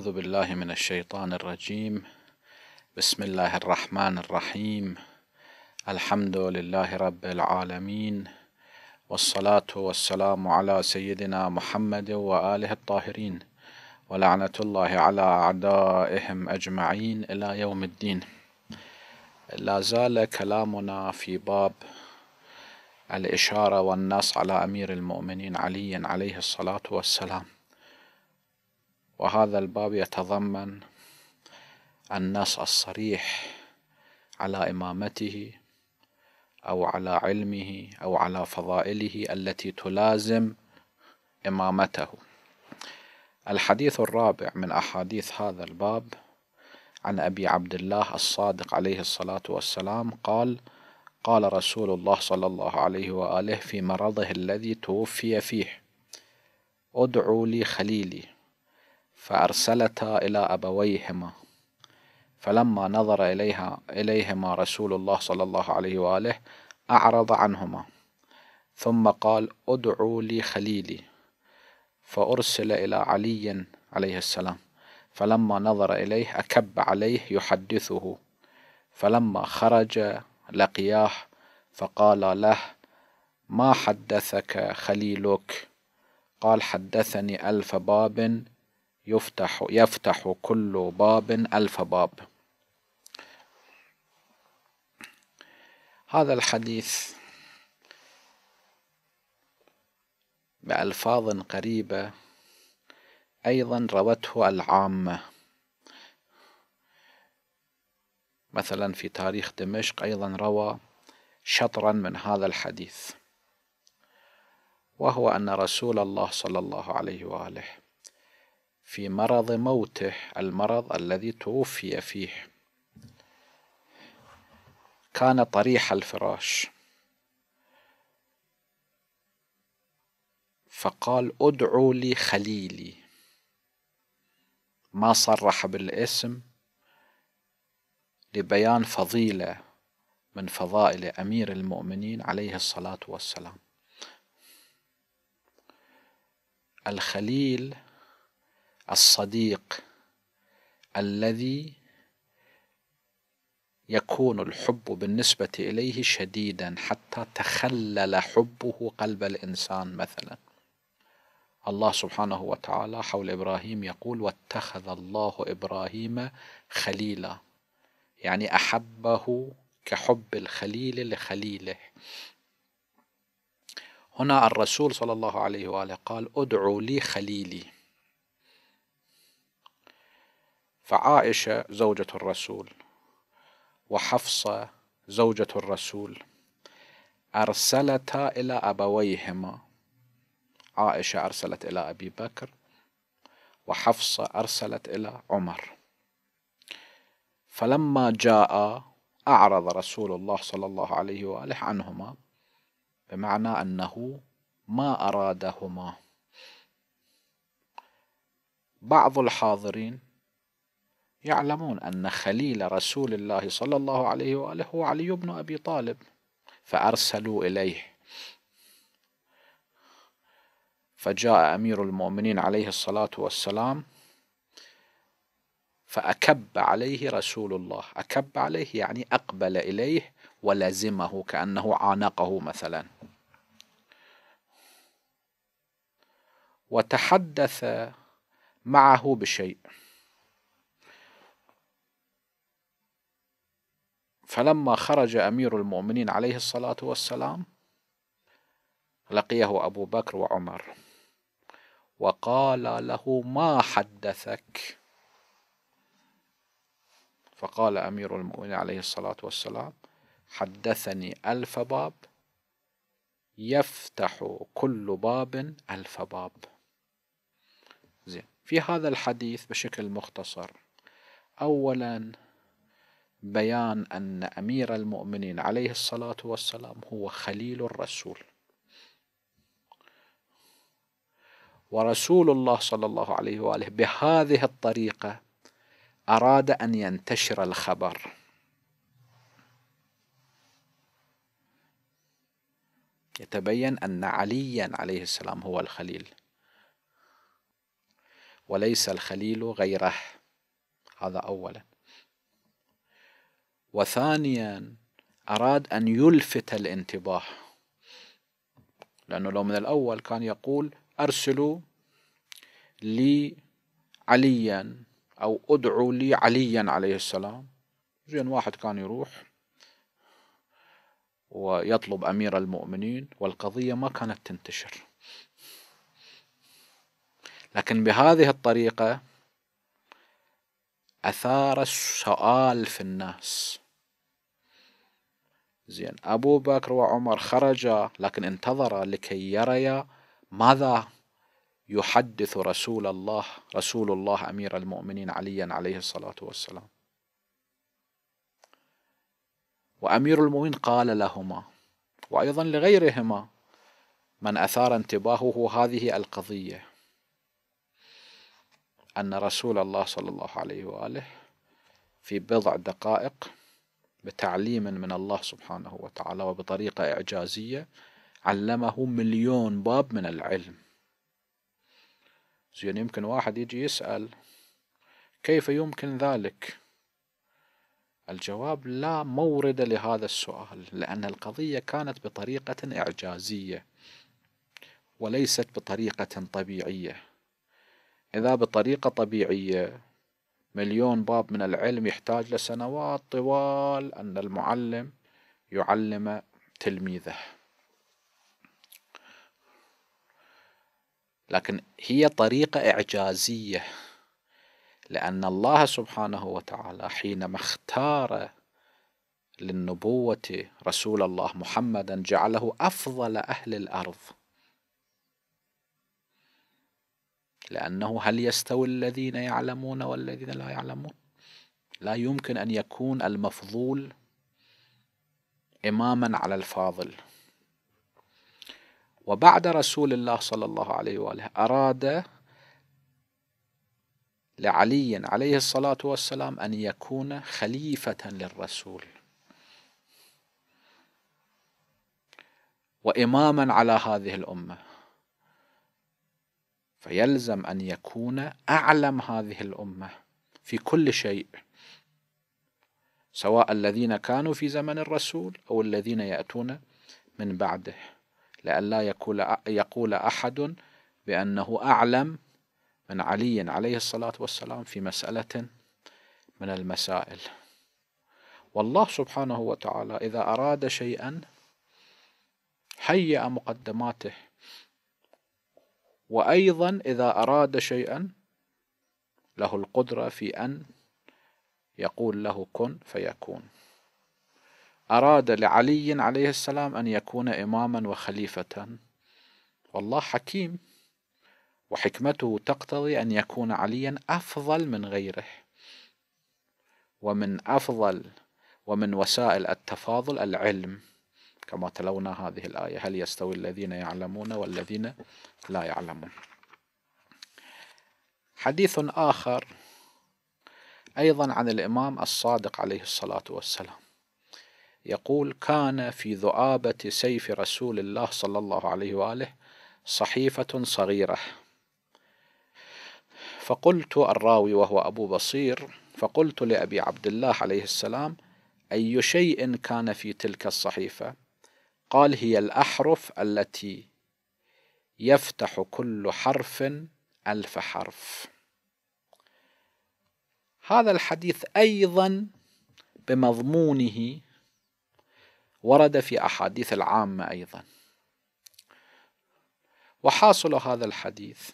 أعوذ بالله من الشيطان الرجيم بسم الله الرحمن الرحيم الحمد لله رب العالمين والصلاة والسلام على سيدنا محمد وآله الطاهرين ولعنة الله على أعدائهم أجمعين إلى يوم الدين لا زال كلامنا في باب الإشارة والنص على أمير المؤمنين علي عليه الصلاة والسلام وهذا الباب يتضمن النص الصريح على إمامته أو على علمه أو على فضائله التي تلازم إمامته الحديث الرابع من أحاديث هذا الباب عن أبي عبد الله الصادق عليه الصلاة والسلام قال قال رسول الله صلى الله عليه وآله في مرضه الذي توفي فيه ادعوا لي خليلي فأرسلتا إلى أبويهما فلما نظر إليها إليهما رسول الله صلى الله عليه وآله أعرض عنهما ثم قال ادعوا لي خليلي فأرسل إلى علي عليه السلام فلما نظر إليه أكب عليه يحدثه فلما خرج لقياه فقال له ما حدثك خليلك قال حدثني ألف باب يفتح يفتح كل باب ألف باب هذا الحديث بألفاظ قريبة أيضا روته العامة مثلا في تاريخ دمشق أيضا روى شطرا من هذا الحديث وهو أن رسول الله صلى الله عليه وآله في مرض موته المرض الذي توفي فيه كان طريح الفراش فقال ادعوا لي خليلي ما صرح بالاسم لبيان فضيله من فضائل امير المؤمنين عليه الصلاه والسلام الخليل الصديق الذي يكون الحب بالنسبة إليه شديدا حتى تخلل حبه قلب الإنسان مثلا الله سبحانه وتعالى حول إبراهيم يقول واتخذ الله إبراهيم خليلا يعني أحبه كحب الخليل لخليله هنا الرسول صلى الله عليه وآله قال ادعوا لي خليلي فعائشة زوجة الرسول وحفصة زوجة الرسول أرسلتا إلى أبويهما عائشة أرسلت إلى أبي بكر وحفصة أرسلت إلى عمر فلما جاء أعرض رسول الله صلى الله عليه وآله عنهما بمعنى أنه ما أرادهما بعض الحاضرين يعلمون أن خليل رسول الله صلى الله عليه وآله هو علي بن أبي طالب فأرسلوا إليه فجاء أمير المؤمنين عليه الصلاة والسلام فأكب عليه رسول الله أكب عليه يعني أقبل إليه ولزمه كأنه عانقه مثلا وتحدث معه بشيء فلما خرج أمير المؤمنين عليه الصلاة والسلام لقيه أبو بكر وعمر وقال له ما حدثك فقال أمير المؤمنين عليه الصلاة والسلام حدثني ألف باب يفتح كل باب ألف باب زين في هذا الحديث بشكل مختصر أولاً بيان أن أمير المؤمنين عليه الصلاة والسلام هو خليل الرسول ورسول الله صلى الله عليه وآله بهذه الطريقة أراد أن ينتشر الخبر يتبين أن عليا عليه السلام هو الخليل وليس الخليل غيره هذا أولا وثانيا أراد أن يلفت الانتباه لأنه لو من الأول كان يقول أرسلوا لي عليا أو أدعوا لي عليا عليه السلام زين واحد كان يروح ويطلب أمير المؤمنين والقضية ما كانت تنتشر لكن بهذه الطريقة أثار السؤال في الناس زين أبو بكر وعمر خرجا لكن انتظرا لكي يريا ماذا يحدث رسول الله رسول الله أمير المؤمنين عليا عليه الصلاة والسلام وأمير المؤمنين قال لهما وأيضا لغيرهما من أثار انتباهه هذه القضية أن رسول الله صلى الله عليه وآله في بضع دقائق بتعليم من الله سبحانه وتعالى وبطريقة إعجازية علمه مليون باب من العلم زين يمكن واحد يجي يسأل كيف يمكن ذلك الجواب لا مورد لهذا السؤال لأن القضية كانت بطريقة إعجازية وليست بطريقة طبيعية إذا بطريقة طبيعية مليون باب من العلم يحتاج لسنوات طوال أن المعلم يعلم تلميذه لكن هي طريقة إعجازية لأن الله سبحانه وتعالى حينما اختار للنبوة رسول الله محمدا جعله أفضل أهل الأرض لأنه هل يستوي الذين يعلمون والذين لا يعلمون لا يمكن أن يكون المفضول إماما على الفاضل وبعد رسول الله صلى الله عليه وآله أراد لعلي عليه الصلاة والسلام أن يكون خليفة للرسول وإماما على هذه الأمة فيلزم أن يكون أعلم هذه الأمة في كل شيء سواء الذين كانوا في زمن الرسول أو الذين يأتون من بعده لئلا يقول يقول أحد بأنه أعلم من علي عليه الصلاة والسلام في مسألة من المسائل والله سبحانه وتعالى إذا أراد شيئا هيأ مقدماته وأيضا إذا أراد شيئا له القدرة في أن يقول له كن فيكون أراد لعلي عليه السلام أن يكون إماما وخليفة والله حكيم وحكمته تقتضي أن يكون عليا أفضل من غيره ومن أفضل ومن وسائل التفاضل العلم كما تلونا هذه الآية هل يستوي الذين يعلمون والذين لا يعلمون حديث آخر أيضا عن الإمام الصادق عليه الصلاة والسلام يقول كان في ذؤابة سيف رسول الله صلى الله عليه وآله صحيفة صغيرة فقلت الراوي وهو أبو بصير فقلت لأبي عبد الله عليه السلام أي شيء كان في تلك الصحيفة قال هي الأحرف التي يفتح كل حرف ألف حرف هذا الحديث أيضا بمضمونه ورد في أحاديث العامة أيضا وحاصل هذا الحديث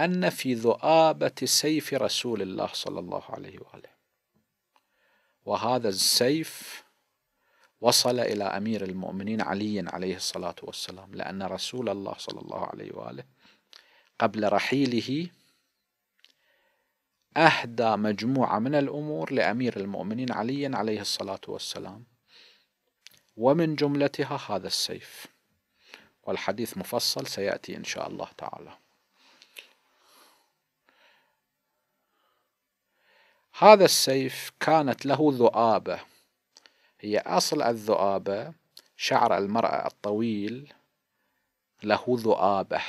أن في ذؤابة سيف رسول الله صلى الله عليه وآله وهذا السيف وصل إلى أمير المؤمنين علي عليه الصلاة والسلام لأن رسول الله صلى الله عليه وآله قبل رحيله أهدى مجموعة من الأمور لأمير المؤمنين علي عليه الصلاة والسلام ومن جملتها هذا السيف والحديث مفصل سيأتي إن شاء الله تعالى هذا السيف كانت له ذؤابه هي أصل الذؤابة شعر المرأة الطويل له ذؤابة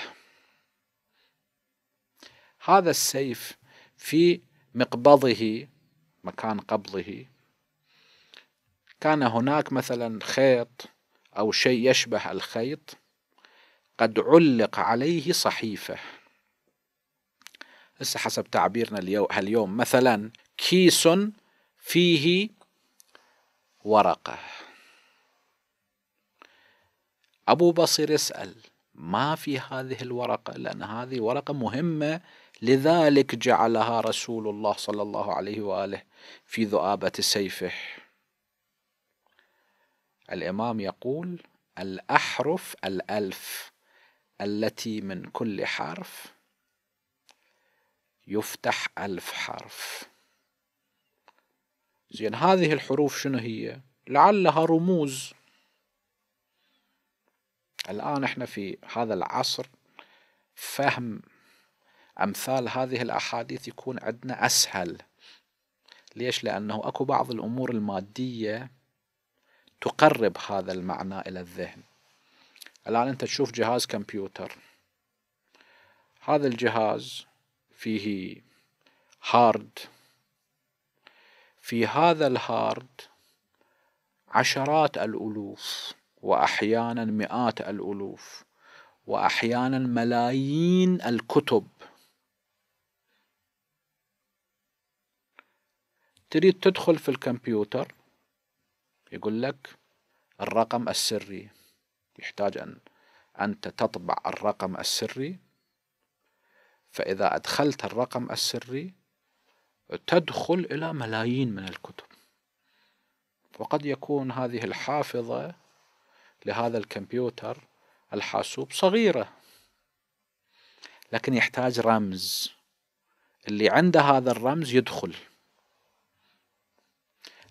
هذا السيف في مقبضه مكان قبضه كان هناك مثلا خيط أو شيء يشبه الخيط قد علق عليه صحيفة هسه حسب تعبيرنا اليوم مثلا كيس فيه ورقة أبو بصير يسأل ما في هذه الورقة لأن هذه ورقة مهمة لذلك جعلها رسول الله صلى الله عليه وآله في ذؤابة سيفه الإمام يقول الأحرف الألف التي من كل حرف يفتح ألف حرف زين هذه الحروف شنو هي لعلها رموز الآن احنا في هذا العصر فهم أمثال هذه الأحاديث يكون عندنا أسهل ليش لأنه أكو بعض الأمور المادية تقرب هذا المعنى إلى الذهن الآن أنت تشوف جهاز كمبيوتر هذا الجهاز فيه هارد في هذا الهارد عشرات الألوف وأحيانا مئات الألوف وأحيانا ملايين الكتب تريد تدخل في الكمبيوتر يقول لك الرقم السري يحتاج أن أنت تطبع الرقم السري فإذا أدخلت الرقم السري تدخل إلى ملايين من الكتب وقد يكون هذه الحافظة لهذا الكمبيوتر الحاسوب صغيرة لكن يحتاج رمز اللي عنده هذا الرمز يدخل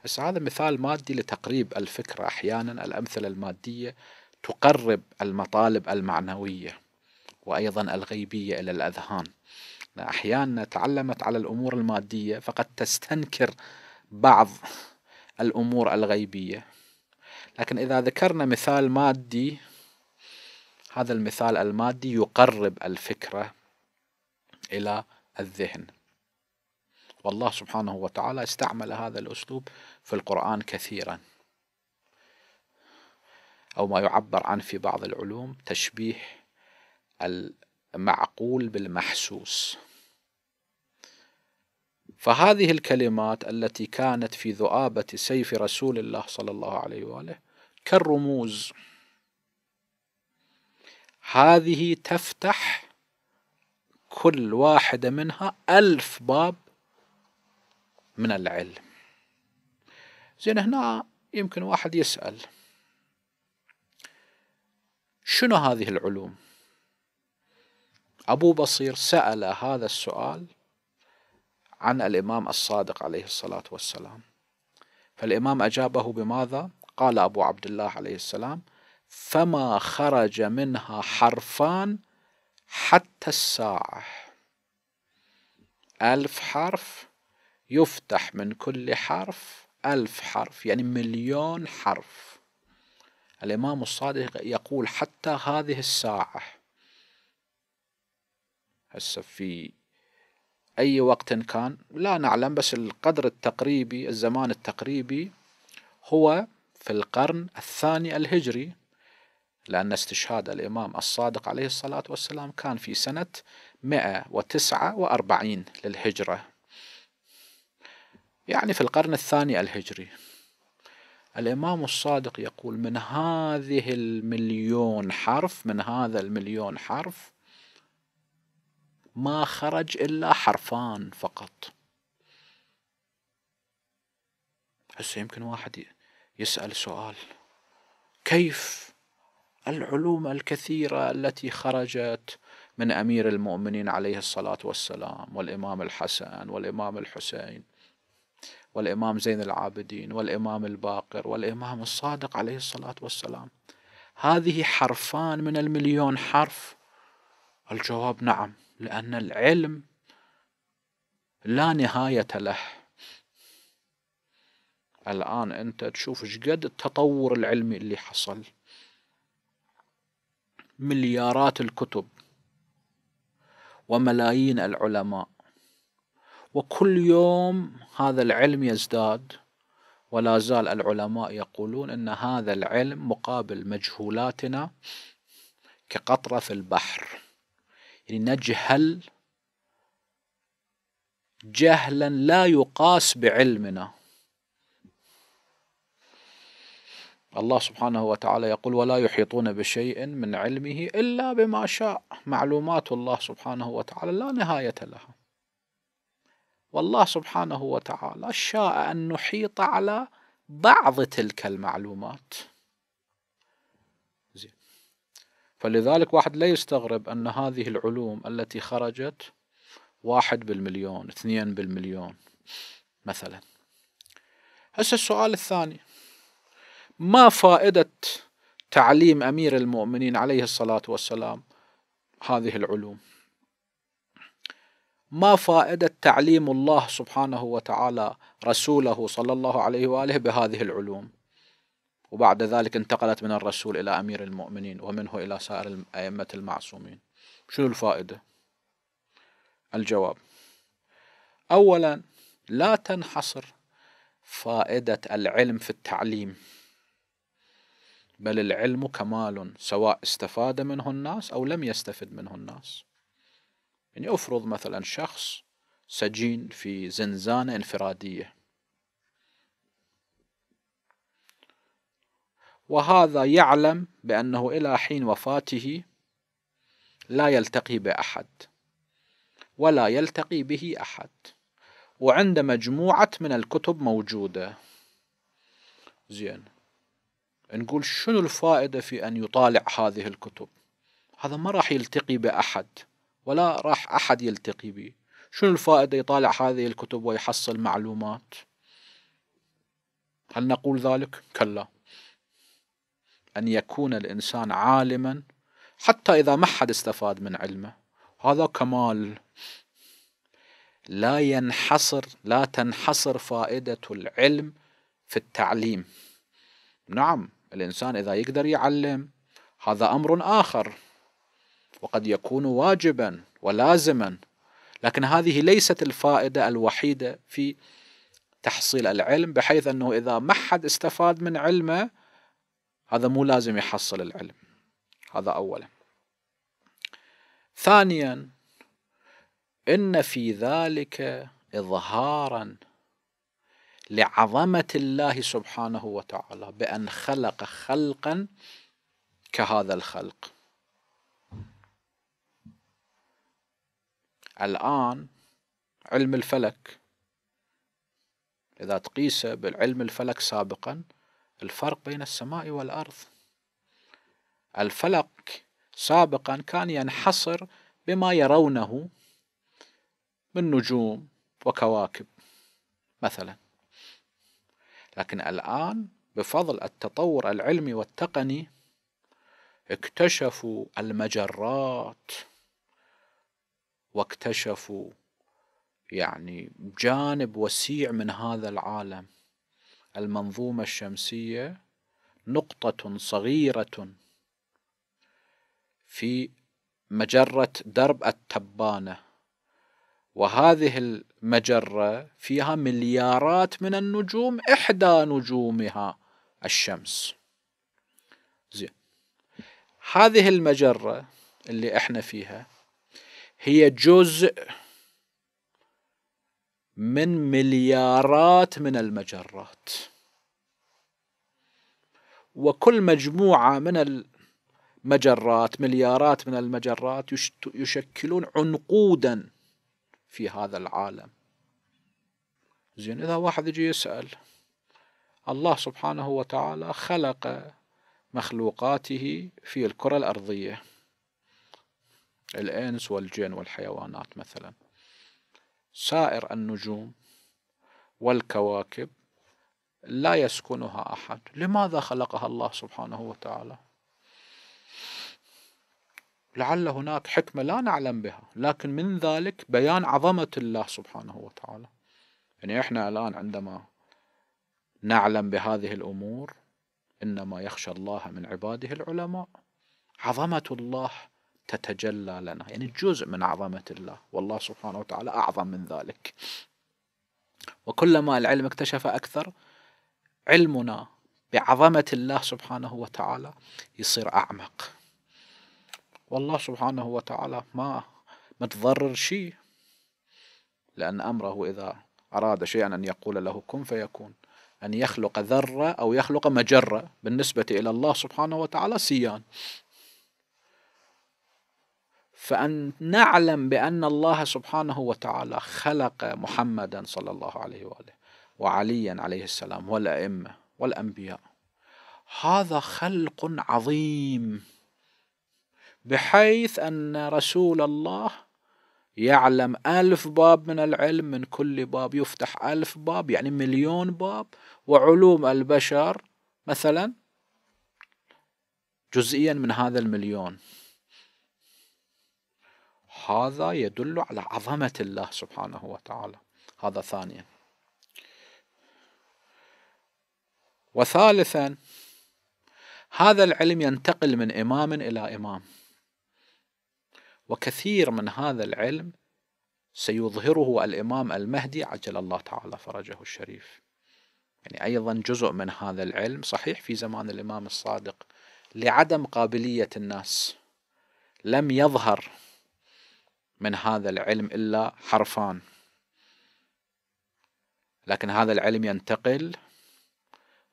بس هذا مثال مادي لتقريب الفكرة أحيانا الأمثلة المادية تقرب المطالب المعنوية وأيضا الغيبية إلى الأذهان أحيانا تعلمت على الأمور المادية فقد تستنكر بعض الأمور الغيبية لكن إذا ذكرنا مثال مادي هذا المثال المادي يقرب الفكرة إلى الذهن والله سبحانه وتعالى استعمل هذا الأسلوب في القرآن كثيرا أو ما يعبر عن في بعض العلوم تشبيه المعقول بالمحسوس فهذه الكلمات التي كانت في ذؤابة سيف رسول الله صلى الله عليه واله كالرموز هذه تفتح كل واحدة منها ألف باب من العلم زين هنا يمكن واحد يسأل شنو هذه العلوم أبو بصير سأل هذا السؤال عن الإمام الصادق عليه الصلاة والسلام فالإمام أجابه بماذا؟ قال أبو عبد الله عليه السلام فما خرج منها حرفان حتى الساعة ألف حرف يفتح من كل حرف ألف حرف يعني مليون حرف الإمام الصادق يقول حتى هذه الساعة هسه في أي وقت كان لا نعلم بس القدر التقريبي الزمان التقريبي هو في القرن الثاني الهجري لأن استشهاد الإمام الصادق عليه الصلاة والسلام كان في سنة 149 للهجرة يعني في القرن الثاني الهجري الإمام الصادق يقول من هذه المليون حرف من هذا المليون حرف ما خرج إلا حرفان فقط هسه يمكن واحد يسأل سؤال كيف العلوم الكثيرة التي خرجت من أمير المؤمنين عليه الصلاة والسلام والإمام الحسن والإمام الحسين والإمام زين العابدين والإمام الباقر والإمام الصادق عليه الصلاة والسلام هذه حرفان من المليون حرف الجواب نعم لأن العلم لا نهاية له الآن أنت تشوف شقد التطور العلمي اللي حصل مليارات الكتب وملايين العلماء وكل يوم هذا العلم يزداد ولا زال العلماء يقولون ان هذا العلم مقابل مجهولاتنا كقطره في البحر يعني نجهل جهلا لا يقاس بعلمنا الله سبحانه وتعالى يقول ولا يحيطون بشيء من علمه إلا بما شاء معلومات الله سبحانه وتعالى لا نهاية لها والله سبحانه وتعالى شاء أن نحيط على بعض تلك المعلومات فلذلك واحد لا يستغرب أن هذه العلوم التي خرجت واحد بالمليون اثنين بالمليون مثلا هسه السؤال الثاني ما فائدة تعليم أمير المؤمنين عليه الصلاة والسلام هذه العلوم ما فائدة تعليم الله سبحانه وتعالى رسوله صلى الله عليه وآله بهذه العلوم وبعد ذلك انتقلت من الرسول إلى أمير المؤمنين ومنه إلى سائر الأئمة المعصومين شنو الفائدة؟ الجواب أولا لا تنحصر فائدة العلم في التعليم بل العلم كمال سواء استفاد منه الناس أو لم يستفد منه الناس يعني أفرض مثلا شخص سجين في زنزانة انفرادية وهذا يعلم بأنه إلى حين وفاته لا يلتقي بأحد ولا يلتقي به أحد وعند مجموعة من الكتب موجودة زين نقول شنو الفائدة في أن يطالع هذه الكتب هذا ما راح يلتقي بأحد ولا راح أحد يلتقي به شنو الفائدة يطالع هذه الكتب ويحصل معلومات هل نقول ذلك؟ كلا أن يكون الإنسان عالما حتى إذا ما حد استفاد من علمه هذا كمال لا ينحصر لا تنحصر فائدة العلم في التعليم نعم الإنسان إذا يقدر يعلم هذا أمر آخر وقد يكون واجبا ولازما لكن هذه ليست الفائدة الوحيدة في تحصيل العلم بحيث أنه إذا ما حد استفاد من علمه هذا مو لازم يحصل العلم هذا أولا ثانيا إن في ذلك إظهارا لعظمة الله سبحانه وتعالى بأن خلق خلقا كهذا الخلق الآن علم الفلك إذا تقيسه بالعلم الفلك سابقا الفرق بين السماء والأرض الفلك سابقا كان ينحصر بما يرونه من نجوم وكواكب مثلا لكن الآن بفضل التطور العلمي والتقني اكتشفوا المجرات واكتشفوا يعني جانب وسيع من هذا العالم المنظومة الشمسية نقطة صغيرة في مجرة درب التبانة وهذه المجرة فيها مليارات من النجوم إحدى نجومها الشمس زين هذه المجرة اللي احنا فيها هي جزء من مليارات من المجرات وكل مجموعة من المجرات مليارات من المجرات يشكلون عنقودا في هذا العالم زين إذا واحد يجي يسأل الله سبحانه وتعالى خلق مخلوقاته في الكرة الأرضية الإنس والجن والحيوانات مثلاً سائر النجوم والكواكب لا يسكنها احد لماذا خلقها الله سبحانه وتعالى لعل هناك حكمه لا نعلم بها لكن من ذلك بيان عظمه الله سبحانه وتعالى يعني احنا الان عندما نعلم بهذه الامور انما يخشى الله من عباده العلماء عظمه الله تتجلى لنا يعني جزء من عظمة الله والله سبحانه وتعالى أعظم من ذلك وكلما العلم اكتشف أكثر علمنا بعظمة الله سبحانه وتعالى يصير أعمق والله سبحانه وتعالى ما متضرر شيء لأن أمره إذا أراد شيئا أن يقول له كن فيكون أن يخلق ذرة أو يخلق مجرة بالنسبة إلى الله سبحانه وتعالى سيان فأن نعلم بأن الله سبحانه وتعالى خلق محمدا صلى الله عليه وآله وعليا عليه السلام والأئمة والأنبياء هذا خلق عظيم بحيث أن رسول الله يعلم ألف باب من العلم من كل باب يفتح ألف باب يعني مليون باب وعلوم البشر مثلا جزئيا من هذا المليون هذا يدل على عظمة الله سبحانه وتعالى هذا ثانيا وثالثا هذا العلم ينتقل من إمام إلى إمام وكثير من هذا العلم سيظهره الإمام المهدي عجل الله تعالى فرجه الشريف يعني أيضا جزء من هذا العلم صحيح في زمان الإمام الصادق لعدم قابلية الناس لم يظهر من هذا العلم إلا حرفان لكن هذا العلم ينتقل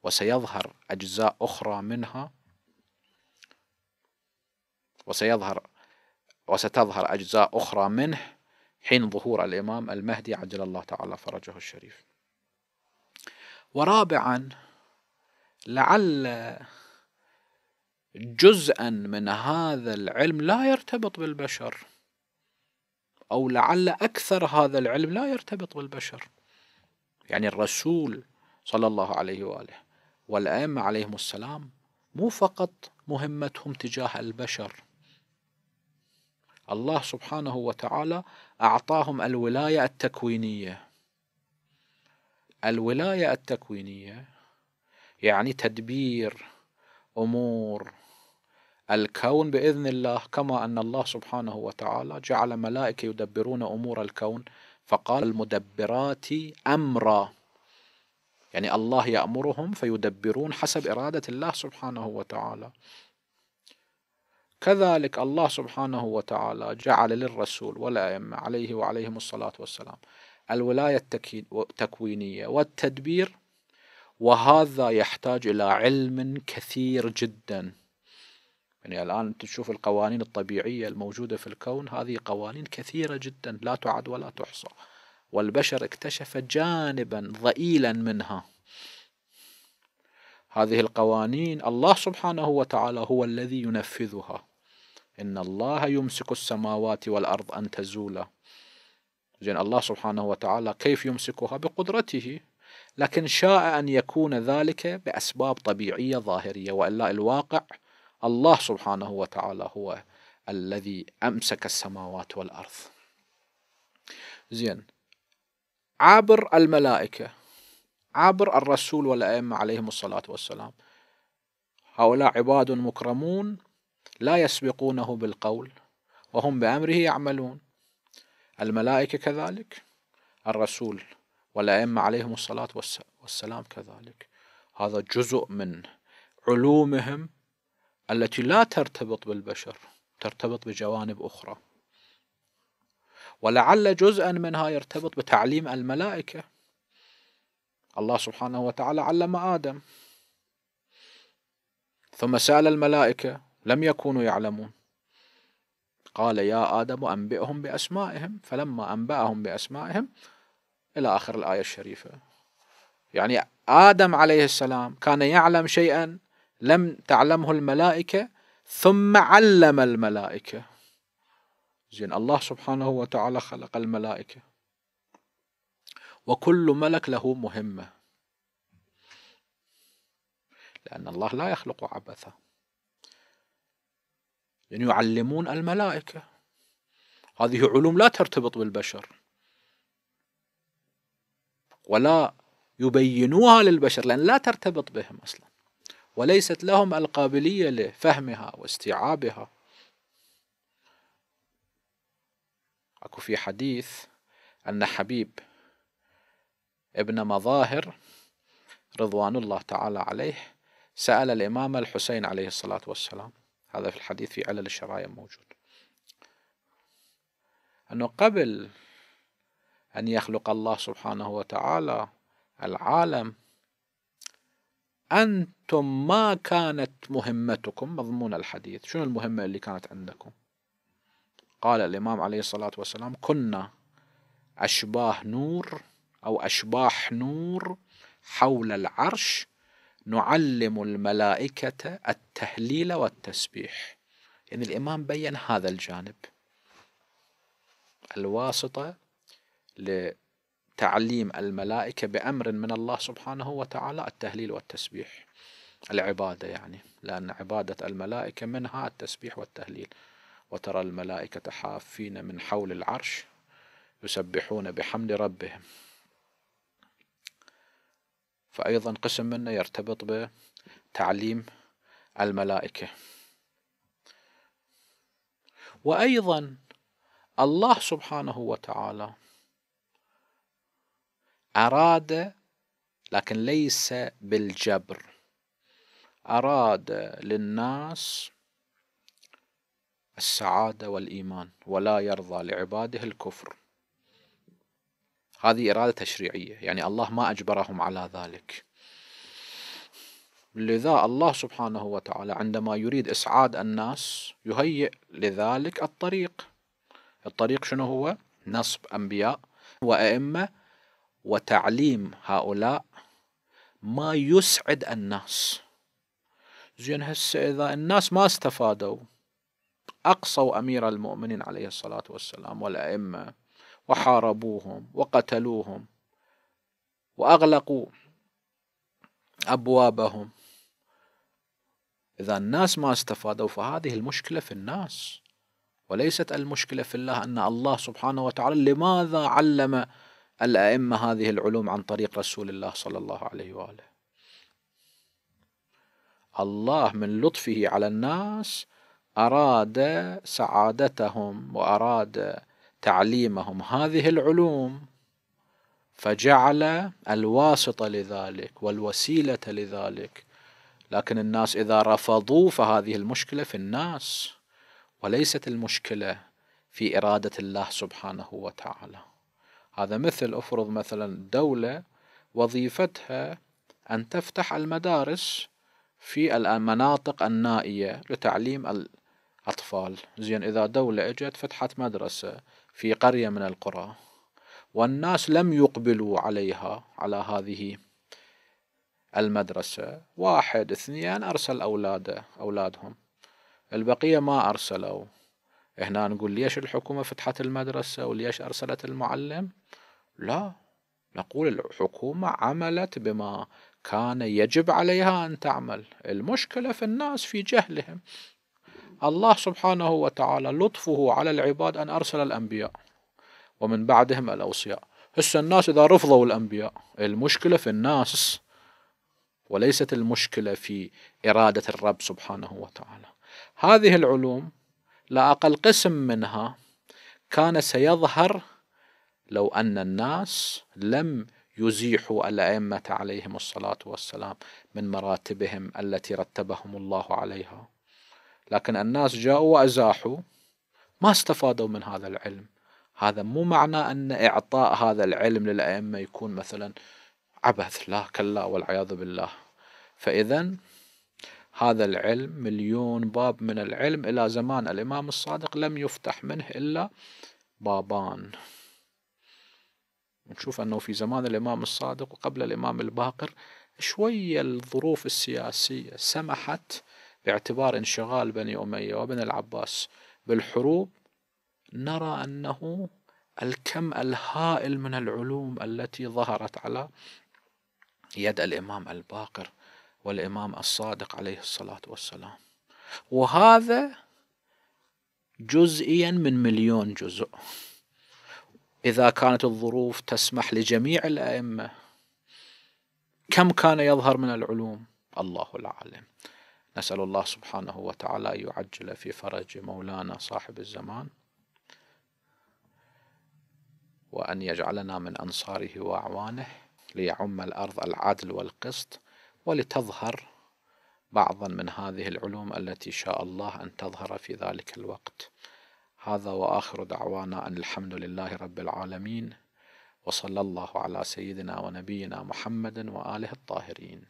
وسيظهر أجزاء أخرى منها وسيظهر وستظهر أجزاء أخرى منه حين ظهور الإمام المهدي عجل الله تعالى فرجه الشريف ورابعا لعل جزءا من هذا العلم لا يرتبط بالبشر أو لعل أكثر هذا العلم لا يرتبط بالبشر يعني الرسول صلى الله عليه وآله والأئمة عليهم السلام مو فقط مهمتهم تجاه البشر الله سبحانه وتعالى أعطاهم الولاية التكوينية الولاية التكوينية يعني تدبير أمور الكون باذن الله كما ان الله سبحانه وتعالى جعل ملائكه يدبرون امور الكون فقال المدبرات امرا يعني الله يامرهم فيدبرون حسب اراده الله سبحانه وتعالى كذلك الله سبحانه وتعالى جعل للرسول والائمه عليه وعليهم الصلاه والسلام الولايه التكوينيه والتدبير وهذا يحتاج الى علم كثير جدا يعني الآن تشوف القوانين الطبيعية الموجودة في الكون هذه قوانين كثيرة جدا لا تعد ولا تحصى والبشر اكتشف جانبا ضئيلا منها هذه القوانين الله سبحانه وتعالى هو الذي ينفذها إن الله يمسك السماوات والأرض أن تزولا زين الله سبحانه وتعالى كيف يمسكها بقدرته لكن شاء أن يكون ذلك بأسباب طبيعية ظاهرية وإلا الواقع الله سبحانه وتعالى هو الذي أمسك السماوات والأرض زين عبر الملائكة عبر الرسول والأئمة عليهم الصلاة والسلام هؤلاء عباد مكرمون لا يسبقونه بالقول وهم بأمره يعملون الملائكة كذلك الرسول والأئمة عليهم الصلاة والسلام كذلك هذا جزء من علومهم التي لا ترتبط بالبشر ترتبط بجوانب أخرى ولعل جزءا منها يرتبط بتعليم الملائكة الله سبحانه وتعالى علم آدم ثم سأل الملائكة لم يكونوا يعلمون قال يا آدم أنبئهم بأسمائهم فلما أنبأهم بأسمائهم إلى آخر الآية الشريفة يعني آدم عليه السلام كان يعلم شيئا لم تعلمه الملائكة ثم علم الملائكة زين الله سبحانه وتعالى خلق الملائكة وكل ملك له مهمة لأن الله لا يخلق عبثا يعني يعلمون الملائكة هذه علوم لا ترتبط بالبشر ولا يبينوها للبشر لأن لا ترتبط بهم أصلاً وليست لهم القابلية لفهمها واستيعابها أكو في حديث أن حبيب ابن مظاهر رضوان الله تعالى عليه سأل الإمام الحسين عليه الصلاة والسلام هذا في الحديث في علل الشرايا موجود أنه قبل أن يخلق الله سبحانه وتعالى العالم أنتم ما كانت مهمتكم مضمون الحديث شنو المهمة اللي كانت عندكم قال الإمام عليه الصلاة والسلام كنا أشباه نور أو أشباح نور حول العرش نعلم الملائكة التهليل والتسبيح يعني الإمام بين هذا الجانب الواسطة تعليم الملائكة بأمر من الله سبحانه وتعالى التهليل والتسبيح العبادة يعني لأن عبادة الملائكة منها التسبيح والتهليل وترى الملائكة حافين من حول العرش يسبحون بحمد ربهم فأيضا قسم منه يرتبط بتعليم الملائكة وأيضا الله سبحانه وتعالى أراد لكن ليس بالجبر أراد للناس السعادة والإيمان ولا يرضى لعباده الكفر هذه إرادة تشريعية يعني الله ما أجبرهم على ذلك لذا الله سبحانه وتعالى عندما يريد إسعاد الناس يهيئ لذلك الطريق الطريق شنو هو؟ نصب أنبياء وأئمة وتعليم هؤلاء ما يسعد الناس زين هسه إذا الناس ما استفادوا أقصوا أمير المؤمنين عليه الصلاة والسلام والأئمة وحاربوهم وقتلوهم وأغلقوا أبوابهم إذا الناس ما استفادوا فهذه المشكلة في الناس وليست المشكلة في الله أن الله سبحانه وتعالى لماذا علم الأئمة هذه العلوم عن طريق رسول الله صلى الله عليه وآله الله من لطفه على الناس أراد سعادتهم وأراد تعليمهم هذه العلوم فجعل الواسطة لذلك والوسيلة لذلك لكن الناس إذا رفضوا فهذه المشكلة في الناس وليست المشكلة في إرادة الله سبحانه وتعالى هذا مثل افرض مثلا دولة وظيفتها ان تفتح المدارس في المناطق النائية لتعليم الأطفال زين إذا دولة إجت فتحت مدرسة في قرية من القرى والناس لم يقبلوا عليها على هذه المدرسة واحد اثنين أرسل أولاده أولادهم البقية ما أرسلوا هنا نقول ليش الحكومة فتحت المدرسة وليش أرسلت المعلم لا نقول الحكومة عملت بما كان يجب عليها أن تعمل المشكلة في الناس في جهلهم الله سبحانه وتعالى لطفه على العباد أن أرسل الأنبياء ومن بعدهم الأوصياء هسه الناس إذا رفضوا الأنبياء المشكلة في الناس وليست المشكلة في إرادة الرب سبحانه وتعالى هذه العلوم لأقل قسم منها كان سيظهر لو أن الناس لم يزيحوا الأئمة عليهم الصلاة والسلام من مراتبهم التي رتبهم الله عليها لكن الناس جاءوا وأزاحوا ما استفادوا من هذا العلم هذا مو معنى أن إعطاء هذا العلم للأئمة يكون مثلا عبث لا كلا والعياذ بالله فإذا هذا العلم مليون باب من العلم إلى زمان الإمام الصادق لم يفتح منه إلا بابان نشوف أنه في زمان الإمام الصادق وقبل الإمام الباقر شوية الظروف السياسية سمحت باعتبار انشغال بني أمية وبني العباس بالحروب نرى أنه الكم الهائل من العلوم التي ظهرت على يد الإمام الباقر والإمام الصادق عليه الصلاة والسلام وهذا جزئيا من مليون جزء إذا كانت الظروف تسمح لجميع الأئمة كم كان يظهر من العلوم الله العالم نسأل الله سبحانه وتعالى أن يعجل في فرج مولانا صاحب الزمان وأن يجعلنا من أنصاره وأعوانه ليعم الأرض العدل والقسط ولتظهر بعضا من هذه العلوم التي شاء الله أن تظهر في ذلك الوقت هذا وآخر دعوانا أن الحمد لله رب العالمين وصلى الله على سيدنا ونبينا محمد وآله الطاهرين